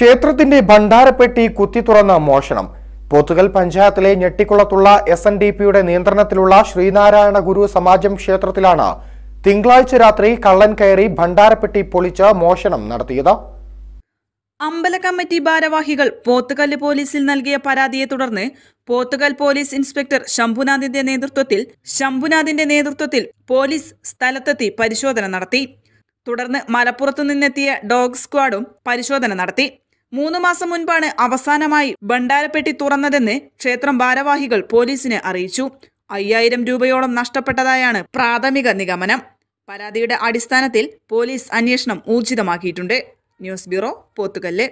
ക്ഷേത്രത്തിന്റെ ഭണ്ഡാരപ്പെട്ടി കുത്തി തുറന്ന മോഷണം പോത്തുകൽ പഞ്ചായത്തിലെ ഞെട്ടിക്കുളത്തുള്ള എസ് എൻ ഡി പിയുടെ നിയന്ത്രണത്തിലുള്ള ശ്രീനാരായണ ഗുരു സമാജം ക്ഷേത്രത്തിലാണ് തിങ്കളാഴ്ച രാത്രി കള്ളൻ കയറി ഭണ്ഡാരപ്പെട്ടി പൊളിച്ച് മോഷണം നടത്തിയത് അമ്പല കമ്മിറ്റി ഭാരവാഹികൾ പോത്തുകല്ല് പോലീസിൽ നൽകിയ പരാതിയെ തുടർന്ന് പോത്തുകൽ പോലീസ് ഇൻസ്പെക്ടർ ശംഭുനാഥിന്റെ നേതൃത്വത്തിൽ ശംഭുനാഥിന്റെ നേതൃത്വത്തിൽ പോലീസ് സ്ഥലത്തെത്തി പരിശോധന നടത്തി തുടർന്ന് മലപ്പുറത്തു നിന്നെത്തിയ ഡോഗ് സ്ക്വാഡും പരിശോധന നടത്തി മൂന്ന് മാസം മുൻപാണ് അവസാനമായി ഭണ്ഡാരപ്പെട്ടി തുറന്നതെന്ന് ക്ഷേത്രം ഭാരവാഹികൾ പോലീസിനെ അറിയിച്ചു അയ്യായിരം രൂപയോളം നഷ്ടപ്പെട്ടതായാണ് പ്രാഥമിക നിഗമനം പരാതിയുടെ അടിസ്ഥാനത്തിൽ പോലീസ് അന്വേഷണം ഊർജിതമാക്കിയിട്ടുണ്ട് ന്യൂസ് ബ്യൂറോ പോത്തുകല്ല്